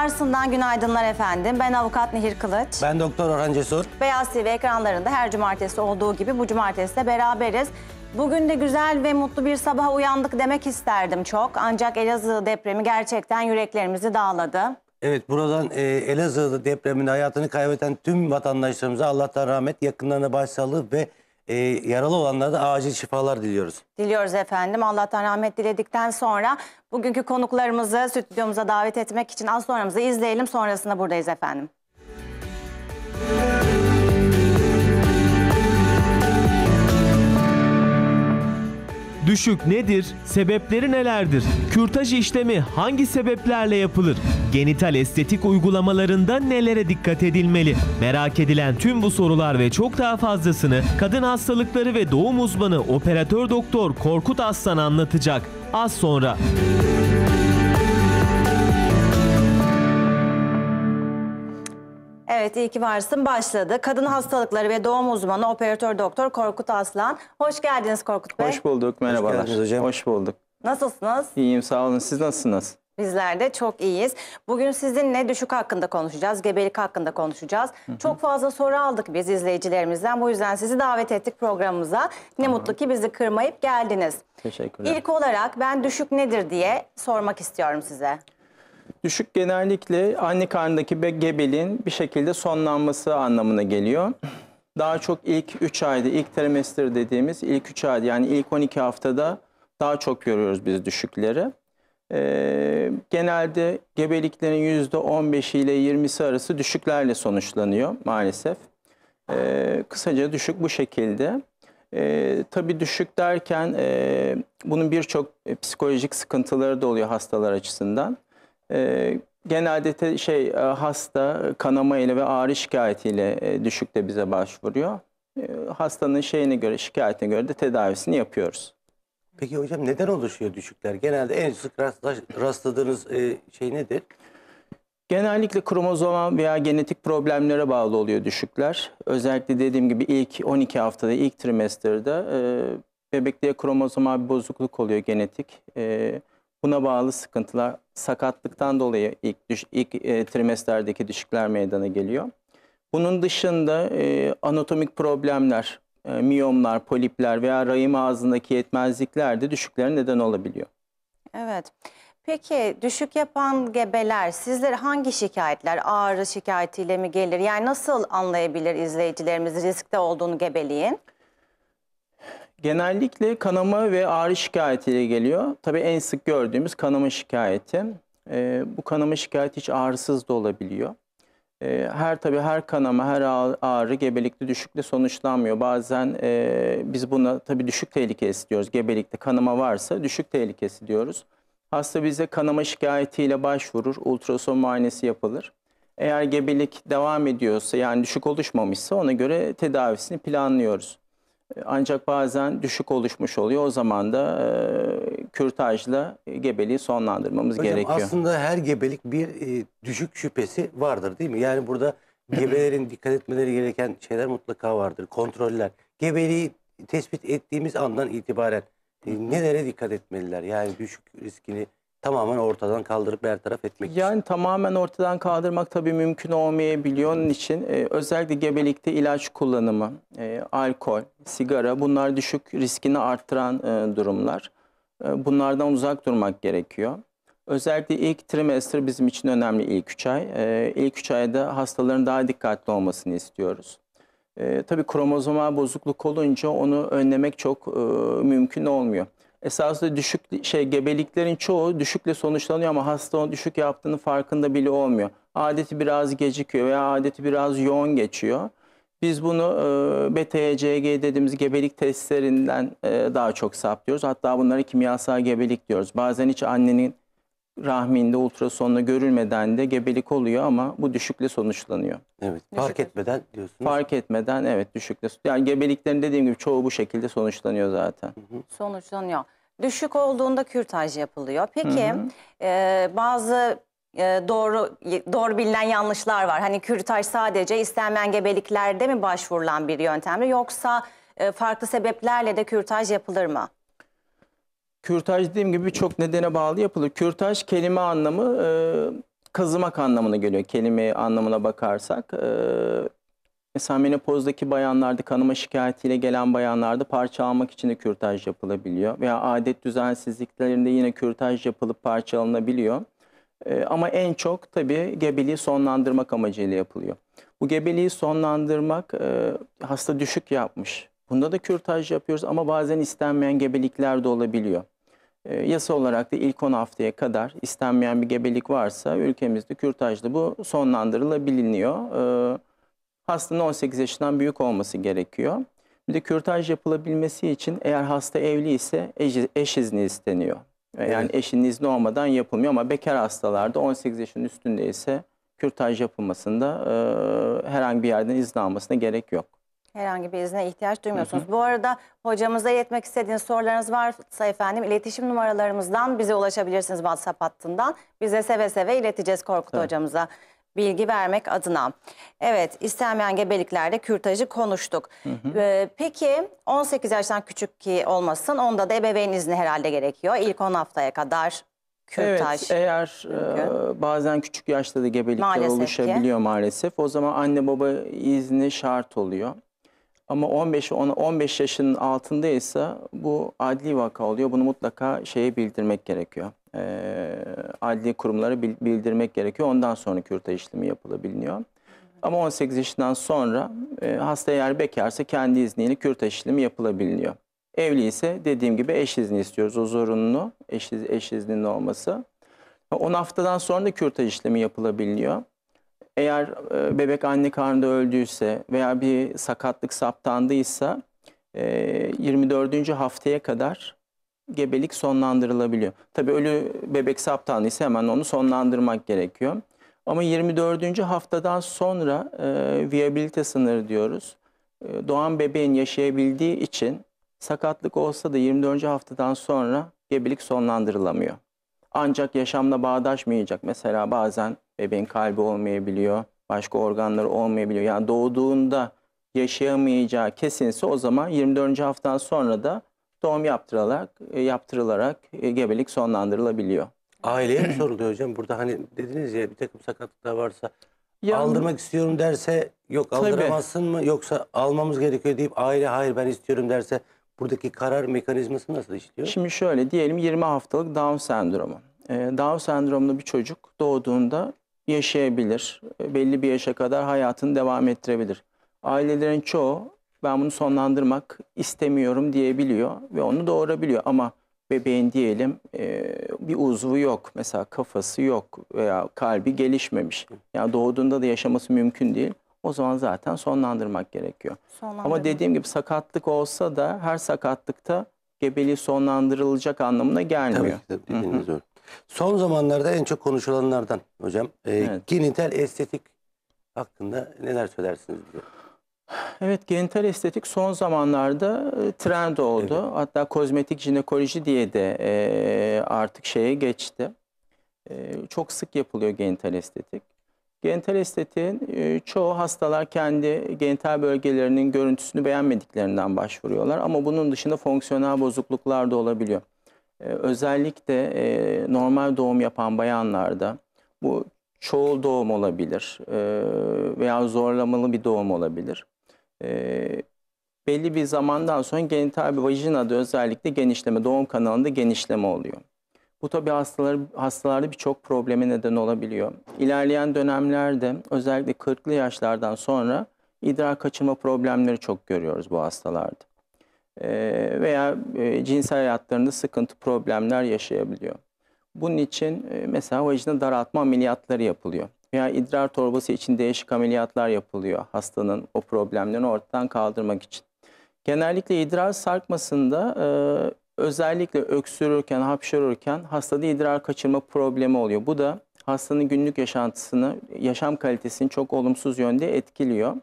Arslan'dan günaydınlar efendim. Ben avukat Nehir Kılıç. Ben doktor Orhan Cesur. Beyaz TV ekranlarında her cumartesi olduğu gibi bu cumartesi de beraberiz. Bugün de güzel ve mutlu bir sabaha uyandık demek isterdim çok. Ancak Elazığ depremi gerçekten yüreklerimizi dağladı. Evet buradan e, Elazığ depreminde hayatını kaybeden tüm vatandaşlarımıza Allah'tan rahmet, yakınlarına başsağlığı ve e, yaralı olanlara da acil şifalar diliyoruz. Diliyoruz efendim. Allah'tan rahmet diledikten sonra bugünkü konuklarımızı stüdyomuza davet etmek için az sonramızı izleyelim. Sonrasında buradayız efendim. Müzik düşük nedir? Sebepleri nelerdir? Kürtaj işlemi hangi sebeplerle yapılır? Genital estetik uygulamalarında nelere dikkat edilmeli? Merak edilen tüm bu sorular ve çok daha fazlasını kadın hastalıkları ve doğum uzmanı operatör doktor Korkut Aslan anlatacak. Az sonra. Evet iyi ki varsın başladı. Kadın hastalıkları ve doğum uzmanı operatör doktor Korkut Aslan. Hoş geldiniz Korkut Bey. Hoş bulduk merhabalar. Hoş hocam. Hoş bulduk. Nasılsınız? İyiyim sağ olun siz nasılsınız? Bizler de çok iyiyiz. Bugün sizinle düşük hakkında konuşacağız, gebelik hakkında konuşacağız. Hı hı. Çok fazla soru aldık biz izleyicilerimizden. Bu yüzden sizi davet ettik programımıza. Ne tamam. mutlu ki bizi kırmayıp geldiniz. Teşekkürler. İlk olarak ben düşük nedir diye sormak istiyorum size. Düşük genellikle anne karnındaki gebeliğin bir şekilde sonlanması anlamına geliyor. Daha çok ilk 3 ayda, ilk trimester dediğimiz ilk 3 ayda yani ilk 12 haftada daha çok görüyoruz biz düşükleri. Ee, genelde gebeliklerin %15 ile 20'si arası düşüklerle sonuçlanıyor maalesef. Ee, kısaca düşük bu şekilde. E, tabii düşük derken e, bunun birçok e, psikolojik sıkıntıları da oluyor hastalar açısından. E, genelde te, şey e, hasta kanama ile ve ağrı şikayetiyle e, düşükte bize başvuruyor. E, hastanın şeyine göre, şikayetine göre de tedavisini yapıyoruz. Peki hocam neden oluşuyor düşükler? Genelde en sık rastladığınız e, şey nedir? Genellikle kromozom veya genetik problemlere bağlı oluyor düşükler. Özellikle dediğim gibi ilk 12 haftada, ilk trimesterde e, bebekte kromozoma bir bozukluk oluyor genetik. E, Buna bağlı sıkıntılar sakatlıktan dolayı ilk, düş, ilk e, trimesterdeki düşükler meydana geliyor. Bunun dışında e, anatomik problemler, e, miyomlar, polipler veya rahim ağzındaki yetmezlikler de düşüklere neden olabiliyor. Evet. Peki düşük yapan gebeler sizlere hangi şikayetler ağrı şikayetiyle mi gelir? Yani nasıl anlayabilir izleyicilerimiz riskte olduğunu gebeliğin? Genellikle kanama ve ağrı şikayetiyle geliyor. Tabii en sık gördüğümüz kanama şikayeti. E, bu kanama şikayeti hiç ağrısız da olabiliyor. E, her tabii her kanama, her ağrı gebelikte düşükle sonuçlanmıyor. Bazen e, biz buna tabii düşük tehlikesi diyoruz. Gebelikte kanama varsa düşük tehlikesi diyoruz. Hasta bize kanama şikayetiyle başvurur, ultrason muayenesi yapılır. Eğer gebelik devam ediyorsa yani düşük oluşmamışsa ona göre tedavisini planlıyoruz. E, ancak bazen düşük oluşmuş oluyor. O zaman da e, kürtajla gebeliği sonlandırmamız Hocam, gerekiyor. Aslında her gebelik bir e, düşük şüphesi vardır değil mi? Yani burada gebelerin dikkat etmeleri gereken şeyler mutlaka vardır. Kontroller. Gebeliği tespit ettiğimiz andan itibaren e, nelere dikkat etmeliler? Yani düşük riskini tamamen ortadan kaldırıp bertaraf etmek yani için. tamamen ortadan kaldırmak tabii mümkün olmayabiliyor. Onun için e, özellikle gebelikte ilaç kullanımı, e, alkol, sigara bunlar düşük riskini arttıran e, durumlar. E, bunlardan uzak durmak gerekiyor. Özellikle ilk trimester bizim için önemli ilk üç ay. E, ilk 3 ayda hastaların daha dikkatli olmasını istiyoruz. E, tabii kromozomal bozukluk olunca onu önlemek çok e, mümkün olmuyor esasında düşük şey gebeliklerin çoğu düşükle sonuçlanıyor ama hasta onu düşük yaptığını farkında bile olmuyor. Adeti biraz gecikiyor veya adeti biraz yoğun geçiyor. Biz bunu e, BTCG e dediğimiz gebelik testlerinden e, daha çok saptıyoruz. Hatta bunlara kimyasal gebelik diyoruz. Bazen hiç annenin rahminde ultrasonla görülmeden de gebelik oluyor ama bu düşükle sonuçlanıyor. Evet. Fark etmeden diyorsunuz. Fark etmeden evet düşükle. Yani gebeliklerin dediğim gibi çoğu bu şekilde sonuçlanıyor zaten. Hı hı. Sonuçlanıyor. Düşük olduğunda kürtaj yapılıyor. Peki hı hı. E, bazı e, doğru doğru bilinen yanlışlar var. Hani kürtaj sadece istenmeyen gebeliklerde mi başvurulan bir yöntem mi? yoksa e, farklı sebeplerle de kürtaj yapılır mı? Kürtaj dediğim gibi çok nedene bağlı yapılır. Kürtaj kelime anlamı e, kazımak anlamına geliyor. Kelime anlamına bakarsak. E, mesela menopozdaki bayanlarda kanama şikayetiyle gelen bayanlarda parça almak için de kürtaj yapılabiliyor. Veya adet düzensizliklerinde yine kürtaj yapılıp parçalanabiliyor. E, ama en çok tabii gebeliği sonlandırmak amacıyla yapılıyor. Bu gebeliği sonlandırmak e, hasta düşük yapmış Bunda da kürtaj yapıyoruz ama bazen istenmeyen gebelikler de olabiliyor. E, yasa olarak da ilk 10 haftaya kadar istenmeyen bir gebelik varsa ülkemizde kürtajla bu sonlandırılabiliniyor. E, ee, hastanın 18 yaşından büyük olması gerekiyor. Bir de kürtaj yapılabilmesi için eğer hasta evli ise eş, eş izni isteniyor. Ee, yani evet. eşinin izni olmadan yapılmıyor ama bekar hastalarda 18 yaşın üstünde ise kürtaj yapılmasında e, herhangi bir yerden izin almasına gerek yok. Herhangi bir izne ihtiyaç duymuyorsunuz. Hı hı. Bu arada hocamıza yetmek istediğiniz sorularınız varsa efendim iletişim numaralarımızdan bize ulaşabilirsiniz WhatsApp hattından. Bize seve seve ileteceğiz Korkut evet. hocamıza bilgi vermek adına. Evet istenmeyen gebeliklerde kürtajı konuştuk. Hı hı. Ee, peki 18 yaştan küçük ki olmasın onda da ebeveyn izni herhalde gerekiyor. İlk 10 haftaya kadar kürtaj. Evet eğer e, bazen küçük yaşta da gebelikler maalesef oluşabiliyor ki. maalesef. O zaman anne baba izni şart oluyor. Ama 15 15 yaşın altındaysa bu adli vaka oluyor. Bunu mutlaka şeye bildirmek gerekiyor. E, adli kurumlara bildirmek gerekiyor. Ondan sonra kürtaj işlemi yapılabiliyor. Ama 18 yaşından sonra e, hasta eğer bekarsa kendi izniyle kürtaj işlemi yapılabiliyor. Evli ise dediğim gibi eş izni istiyoruz. O zorunlu eş, eş izninin olması. 10 haftadan sonra da kürtaj işlemi yapılabiliyor. Eğer e, bebek anne karnında öldüyse veya bir sakatlık saptandıysa e, 24. haftaya kadar gebelik sonlandırılabiliyor. Tabii ölü bebek saptandıysa hemen onu sonlandırmak gerekiyor. Ama 24. haftadan sonra e, viabilite sınırı diyoruz. E, doğan bebeğin yaşayabildiği için sakatlık olsa da 24. haftadan sonra gebelik sonlandırılamıyor ancak yaşamla bağdaşmayacak. Mesela bazen bebeğin kalbi olmayabiliyor, başka organları olmayabiliyor. Yani doğduğunda yaşayamayacağı kesinse o zaman 24. haftadan sonra da doğum e, yaptırılarak, yaptırılarak e, gebelik sonlandırılabiliyor. Aileye mi soruluyor hocam? Burada hani dediniz ya bir takım sakatlıklar varsa ya, aldırmak istiyorum derse yok aldıramazsın tabii. mı yoksa almamız gerekiyor deyip aile hayır ben istiyorum derse buradaki karar mekanizması nasıl işliyor? Şimdi şöyle diyelim 20 haftalık Down sendromu. Ee, Down sendromlu bir çocuk doğduğunda yaşayabilir. Ee, belli bir yaşa kadar hayatını devam ettirebilir. Ailelerin çoğu ben bunu sonlandırmak istemiyorum diyebiliyor ve onu doğurabiliyor. Ama bebeğin diyelim e, bir uzvu yok. Mesela kafası yok veya kalbi gelişmemiş. Yani doğduğunda da yaşaması mümkün değil o zaman zaten sonlandırmak gerekiyor. Ama dediğim gibi sakatlık olsa da her sakatlıkta gebeliği sonlandırılacak anlamına gelmiyor. Tabii, tabii dediğiniz öyle. Son zamanlarda en çok konuşulanlardan hocam e, evet. genital estetik hakkında neler söylersiniz bize? Evet genital estetik son zamanlarda e, trend oldu. Evet. Hatta kozmetik jinekoloji diye de e, artık şeye geçti. E, çok sık yapılıyor genital estetik. Genital estetiğin e, çoğu hastalar kendi genital bölgelerinin görüntüsünü beğenmediklerinden başvuruyorlar. Ama bunun dışında fonksiyonel bozukluklar da olabiliyor. E, özellikle e, normal doğum yapan bayanlarda bu çoğul doğum olabilir veya zorlamalı bir doğum olabilir. Belli bir zamandan sonra genital bir vajinada özellikle genişleme, doğum kanalında genişleme oluyor. Bu tabii hastalar, hastalarda birçok probleme neden olabiliyor. İlerleyen dönemlerde özellikle 40'lı yaşlardan sonra idrar kaçırma problemleri çok görüyoruz bu hastalarda. E, veya e, cinsel hayatlarında sıkıntı problemler yaşayabiliyor. Bunun için e, mesela vajina daraltma ameliyatları yapılıyor. Veya idrar torbası için değişik ameliyatlar yapılıyor hastanın o problemlerini ortadan kaldırmak için. Genellikle idrar sarkmasında e, Özellikle öksürürken, hapşırırken hastada idrar kaçırma problemi oluyor. Bu da hastanın günlük yaşantısını, yaşam kalitesini çok olumsuz yönde etkiliyor.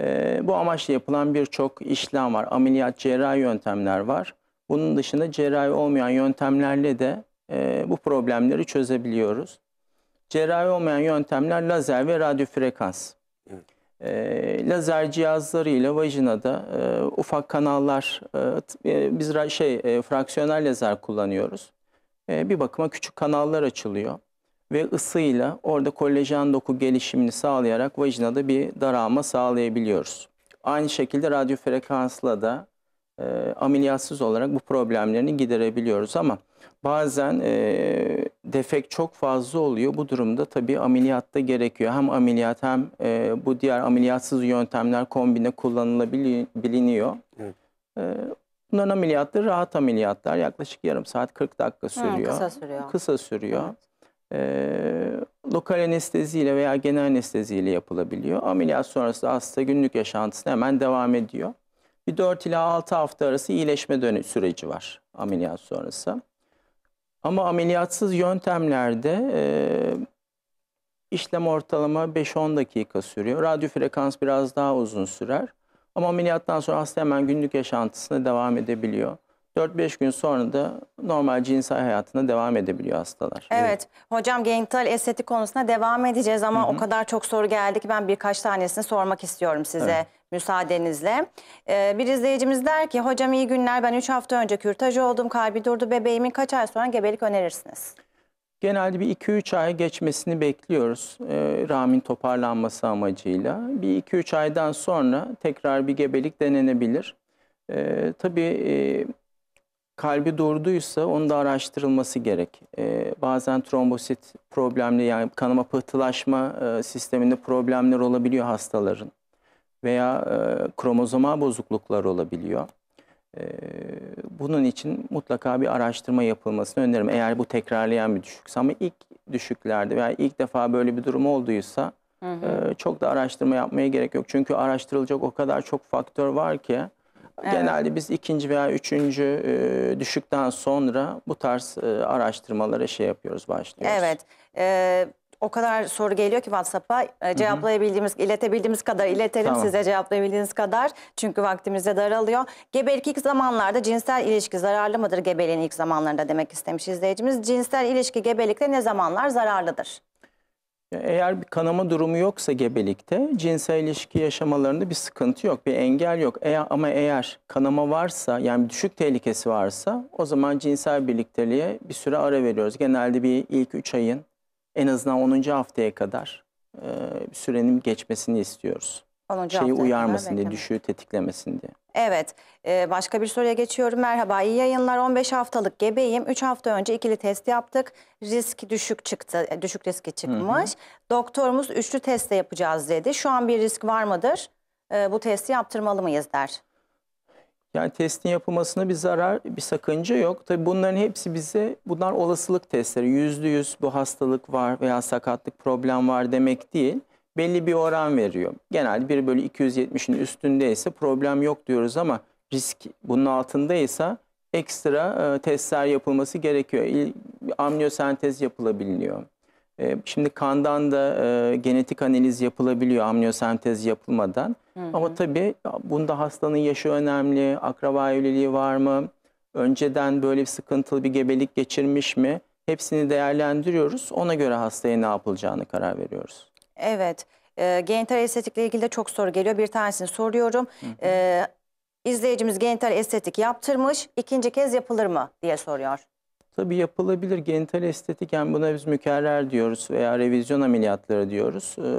E, bu amaçla yapılan birçok işlem var. Ameliyat, cerrahi yöntemler var. Bunun dışında cerrahi olmayan yöntemlerle de e, bu problemleri çözebiliyoruz. Cerrahi olmayan yöntemler lazer ve radyofrekans. Evet e, lazer cihazlarıyla vajinada e, ufak kanallar, e, e biz şey e, fraksiyonel lazer kullanıyoruz. E, bir bakıma küçük kanallar açılıyor ve ısıyla orada kolajen doku gelişimini sağlayarak vajinada bir daralma sağlayabiliyoruz. Aynı şekilde radyo frekansla da e, ameliyatsız olarak bu problemlerini giderebiliyoruz ama bazen e, Defek çok fazla oluyor. Bu durumda tabii ameliyat da gerekiyor. Hem ameliyat hem e, bu diğer ameliyatsız yöntemler kombine kullanılabiliyor. Evet. E, bunların ameliyatları rahat ameliyatlar. Yaklaşık yarım saat 40 dakika sürüyor. Ha, kısa sürüyor. Kısa sürüyor. Evet. E, lokal anesteziyle veya genel anesteziyle yapılabiliyor. Ameliyat sonrası hasta günlük yaşantısına hemen devam ediyor. Bir 4 ila 6 hafta arası iyileşme dönü süreci var ameliyat sonrası. Ama ameliyatsız yöntemlerde e, işlem ortalama 5-10 dakika sürüyor. Radyo frekans biraz daha uzun sürer. Ama ameliyattan sonra hasta hemen günlük yaşantısına devam edebiliyor. 4-5 gün sonra da normal cinsel hayatına devam edebiliyor hastalar. Evet hocam genital estetik konusuna devam edeceğiz ama Hı -hı. o kadar çok soru geldi ki ben birkaç tanesini sormak istiyorum size. Evet müsaadenizle. Ee, bir izleyicimiz der ki hocam iyi günler ben 3 hafta önce kürtaj oldum kalbi durdu bebeğimin kaç ay sonra gebelik önerirsiniz? Genelde bir 2-3 ay geçmesini bekliyoruz e, rahmin toparlanması amacıyla. Bir 2-3 aydan sonra tekrar bir gebelik denenebilir. E, tabii e, kalbi durduysa onun da araştırılması gerek. E, bazen trombosit problemli yani kanama pıhtılaşma e, sisteminde problemler olabiliyor hastaların veya e, kromozoma bozukluklar olabiliyor. E, bunun için mutlaka bir araştırma yapılmasını öneririm. Eğer bu tekrarlayan bir düşükse ama ilk düşüklerde veya ilk defa böyle bir durum olduysa hı hı. E, çok da araştırma yapmaya gerek yok. Çünkü araştırılacak o kadar çok faktör var ki evet. genelde biz ikinci veya üçüncü e, düşükten sonra bu tarz e, araştırmalara şey yapıyoruz, başlıyoruz. Evet. Evet o kadar soru geliyor ki WhatsApp'a e, cevaplayabildiğimiz, iletebildiğimiz kadar iletelim Tamam. size cevaplayabildiğiniz kadar. Çünkü vaktimiz de daralıyor. Gebelik ilk zamanlarda cinsel ilişki zararlı mıdır gebeliğin ilk zamanlarında demek istemiş izleyicimiz. Cinsel ilişki gebelikte ne zamanlar zararlıdır? Eğer bir kanama durumu yoksa gebelikte cinsel ilişki yaşamalarında bir sıkıntı yok, bir engel yok. Eğer, ama eğer kanama varsa yani düşük tehlikesi varsa o zaman cinsel birlikteliğe bir süre ara veriyoruz. Genelde bir ilk 3 ayın en azından 10. haftaya kadar e, sürenin geçmesini istiyoruz. 10. Şeyi uyarmasın diye, düşüğü tetiklemesin diye. Evet, e, başka bir soruya geçiyorum. Merhaba, iyi yayınlar. 15 haftalık gebeyim. 3 hafta önce ikili test yaptık. Risk düşük çıktı, e, düşük riski çıkmış. Hı hı. Doktorumuz üçlü teste yapacağız dedi. Şu an bir risk var mıdır? E, bu testi yaptırmalı mıyız der. Yani testin yapılmasına bir zarar, bir sakınca yok. Tabii bunların hepsi bize, bunlar olasılık testleri. Yüzde yüz bu hastalık var veya sakatlık problem var demek değil. Belli bir oran veriyor. Genelde 1 bölü 270'in üstündeyse problem yok diyoruz ama risk bunun altındaysa ekstra e, testler yapılması gerekiyor. amniyosentez yapılabiliyor. Ee, şimdi kandan da e, genetik analiz yapılabiliyor amniyosentez yapılmadan. Hı hı. Ama tabii bunda hastanın yaşı önemli, akraba evliliği var mı, önceden böyle bir sıkıntılı bir gebelik geçirmiş mi? Hepsini değerlendiriyoruz. Ona göre hastaya ne yapılacağını karar veriyoruz. Evet, e, genital estetikle ilgili de çok soru geliyor. Bir tanesini soruyorum. Hı hı. E, izleyicimiz genital estetik yaptırmış, ikinci kez yapılır mı diye soruyor. Tabii yapılabilir genital estetik yani buna biz mükerrer diyoruz veya revizyon ameliyatları diyoruz. E,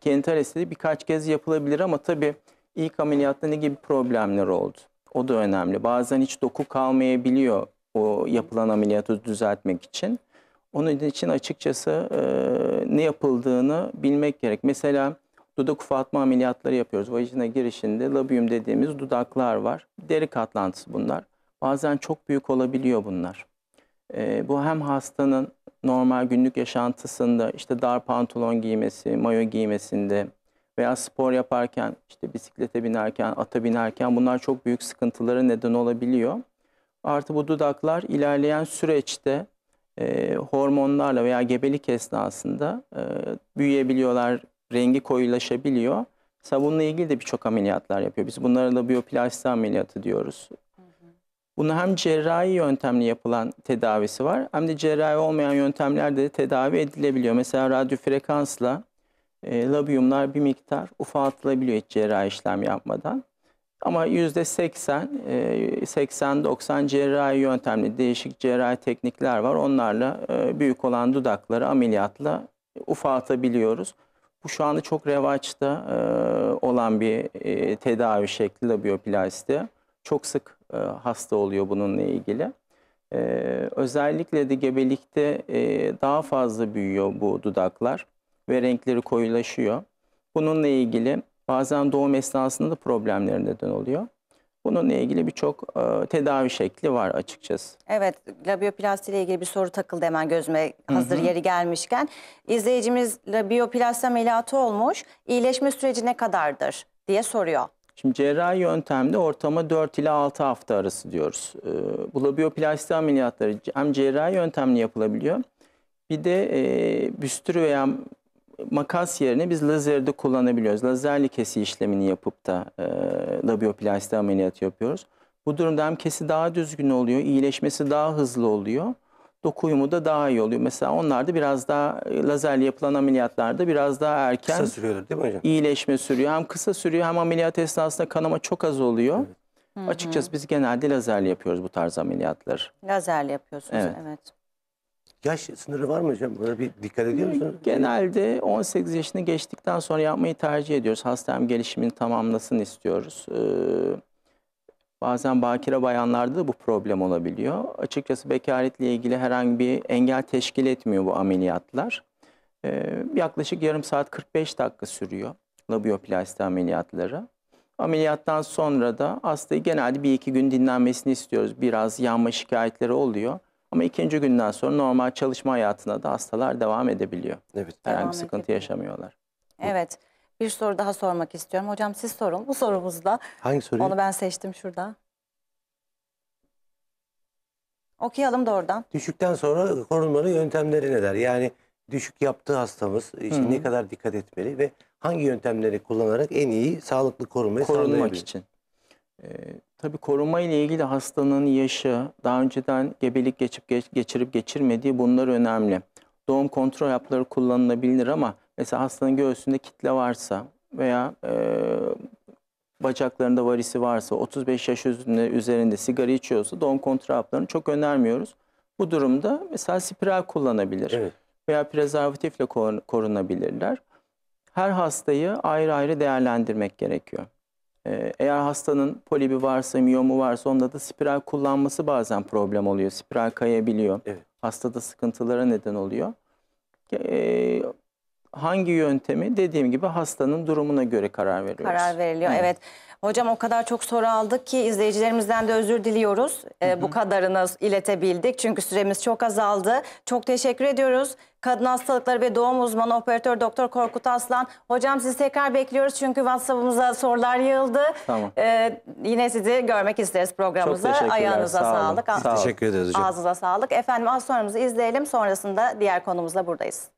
genital estetik birkaç kez yapılabilir ama tabii ilk ameliyatta ne gibi problemler oldu? O da önemli. Bazen hiç doku kalmayabiliyor o yapılan ameliyatı düzeltmek için. Onun için açıkçası e, ne yapıldığını bilmek gerek. Mesela dudak ufatma ameliyatları yapıyoruz. Vajina girişinde labium dediğimiz dudaklar var. Deri katlantısı bunlar. Bazen çok büyük olabiliyor bunlar. E, bu hem hastanın normal günlük yaşantısında işte dar pantolon giymesi, mayo giymesinde veya spor yaparken işte bisiklete binerken, ata binerken bunlar çok büyük sıkıntılara neden olabiliyor. Artı bu dudaklar ilerleyen süreçte e, hormonlarla veya gebelik esnasında e, büyüyebiliyorlar, rengi koyulaşabiliyor. Sabunla ilgili de birçok ameliyatlar yapıyor. Biz bunlara da biyoplasti ameliyatı diyoruz. Bunu hem cerrahi yöntemli yapılan tedavisi var hem de cerrahi olmayan yöntemlerde de tedavi edilebiliyor. Mesela radyofrekansla e, labiyumlar bir miktar ufaltılabiliyor hiç cerrahi işlem yapmadan. Ama %80, 80-90 e, cerrahi yöntemli değişik cerrahi teknikler var. Onlarla e, büyük olan dudakları ameliyatla ufaltabiliyoruz. Bu şu anda çok revaçta e, olan bir tedavi şekli labioplasti. Çok sık e, hasta oluyor bununla ilgili. E, özellikle de gebelikte e, daha fazla büyüyor bu dudaklar ve renkleri koyulaşıyor. Bununla ilgili bazen doğum esnasında da problemler neden oluyor. Bununla ilgili birçok e, tedavi şekli var açıkçası. Evet, labioplasti ile ilgili bir soru takıldı hemen gözüme hazır Hı -hı. yeri gelmişken. İzleyicimiz labioplasti ameliyatı olmuş, iyileşme süreci ne kadardır diye soruyor. Şimdi cerrahi yöntemde ortama 4 ila 6 hafta arası diyoruz. Ee, bu labioplasti ameliyatları hem cerrahi yöntemle yapılabiliyor. Bir de e, büstürü veya makas yerine biz lazeri kullanabiliyoruz. Lazerli kesi işlemini yapıp da e, labioplasti ameliyatı yapıyoruz. Bu durumda hem kesi daha düzgün oluyor, iyileşmesi daha hızlı oluyor doku uyumu da daha iyi oluyor. Mesela onlarda biraz daha e, lazerle yapılan ameliyatlarda biraz daha erken kısa sürüyor, değil mi hocam? iyileşme sürüyor. Hem kısa sürüyor hem ameliyat esnasında kanama çok az oluyor. Evet. Hı -hı. Açıkçası biz genelde lazerle yapıyoruz bu tarz ameliyatları. Lazerle yapıyorsunuz evet. evet. Yaş sınırı var mı hocam? Buna bir dikkat ediyor musunuz? Ee, genelde 18 yaşını geçtikten sonra yapmayı tercih ediyoruz. Hastam gelişimini tamamlasın istiyoruz. Ee, Bazen bakire bayanlarda da bu problem olabiliyor. Açıkçası bekaretle ilgili herhangi bir engel teşkil etmiyor bu ameliyatlar. Ee, yaklaşık yarım saat 45 dakika sürüyor labioplasti ameliyatları. Ameliyattan sonra da hastayı genelde bir iki gün dinlenmesini istiyoruz. Biraz yanma şikayetleri oluyor. Ama ikinci günden sonra normal çalışma hayatına da hastalar devam edebiliyor. Evet. Herhangi bir sıkıntı edelim. yaşamıyorlar. Evet bir soru daha sormak istiyorum. Hocam siz sorun bu sorumuzda. Hangi soruyu? Onu ben seçtim şurada. Okuyalım da oradan. Düşükten sonra korunmanın yöntemleri neler? Yani düşük yaptığı hastamız işte Hı -hı. ne kadar dikkat etmeli ve hangi yöntemleri kullanarak en iyi sağlıklı korumayı Korunmak için. Ee, tabii koruma ile ilgili hastanın yaşı, daha önceden gebelik geçip geç, geçirip geçirmediği bunlar önemli. Doğum kontrol hapları kullanılabilir ama mesela hastanın göğsünde kitle varsa veya e, bacaklarında varisi varsa, 35 yaş üzerinde sigara içiyorsa don kontrahaplarını çok önermiyoruz. Bu durumda mesela spiral kullanabilir evet. veya prezervatifle korunabilirler. Her hastayı ayrı ayrı değerlendirmek gerekiyor. eğer hastanın polibi varsa, miyomu varsa onda da spiral kullanması bazen problem oluyor. Spiral kayabiliyor. Evet. Hastada sıkıntılara neden oluyor. Ee, hangi yöntemi dediğim gibi hastanın durumuna göre karar veriyoruz. Karar veriliyor evet. evet. Hocam o kadar çok soru aldık ki izleyicilerimizden de özür diliyoruz. Ee, hı hı. Bu kadarını iletebildik çünkü süremiz çok azaldı. Çok teşekkür ediyoruz. Kadın hastalıkları ve doğum uzmanı operatör doktor Korkut Aslan. Hocam sizi tekrar bekliyoruz çünkü WhatsApp'ımıza sorular yığıldı. Tamam. Ee, yine sizi görmek isteriz programımıza. Çok Ayağınıza sağ sağlık. Sağ olun. Teşekkür ederiz hocam. Ağzınıza sağlık. Efendim az sonramızı izleyelim. Sonrasında diğer konumuzla buradayız.